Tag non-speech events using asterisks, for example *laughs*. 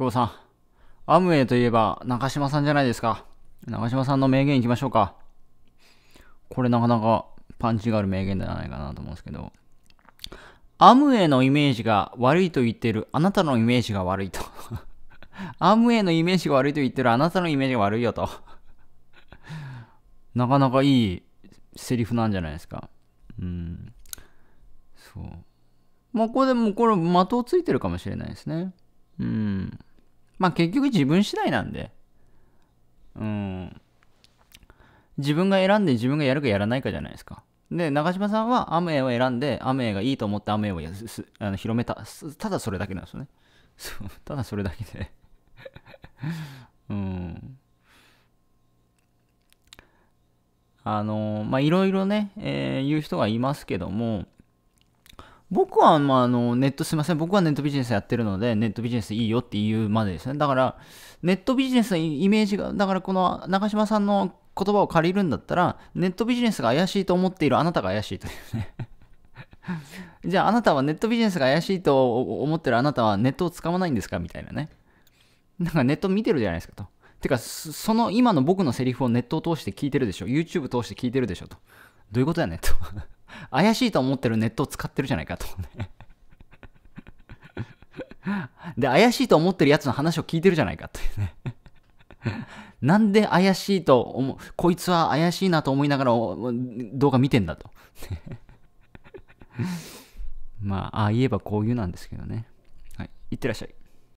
久保さん。アムウェイといえば、中島さんじゃないですか。中島さんの名言いきましょうか。これなかなかパンチがある名言ではないかなと思うんですけど。アムウェイのイメージが悪いと言ってるあなたのイメージが悪いと *laughs* アムウェイのイメージが悪いと言ってるあなたのイメージが悪いよと *laughs* なかなかいいセリフなんじゃないですか。うん。そう。まあ、これでもこれ、的をついてるかもしれないですね。うん。まあ結局自分次第なんで、うん。自分が選んで自分がやるかやらないかじゃないですか。で、長嶋さんはアメを選んで、アメがいいと思ってアメをあの広めた。ただそれだけなんですよね。*laughs* そう、ただそれだけで *laughs* うん。あのまあいろいろね、えー、言う人がいますけども、僕は、まあ、あの、ネットすいません。僕はネットビジネスやってるので、ネットビジネスいいよって言うまでですね。だから、ネットビジネスのイメージが、だからこの中島さんの言葉を借りるんだったら、ネットビジネスが怪しいと思っているあなたが怪しいというね *laughs* じゃああなたはネットビジネスが怪しいと思ってるあなたはネットを使わないんですかみたいなね。なんかネット見てるじゃないですかと。てか、その今の僕のセリフをネットを通して聞いてるでしょ。YouTube 通して聞いてるでしょと。どういうことやねと怪しいと思ってるネットを使ってるじゃないかと、で、怪しいと思ってるやつの話を聞いてるじゃないかというねなんで怪しいと思う、こいつは怪しいなと思いながら動画見てんだと *laughs* まあ、ああ言えばこういうなんですけどね。はい。いってらっしゃい。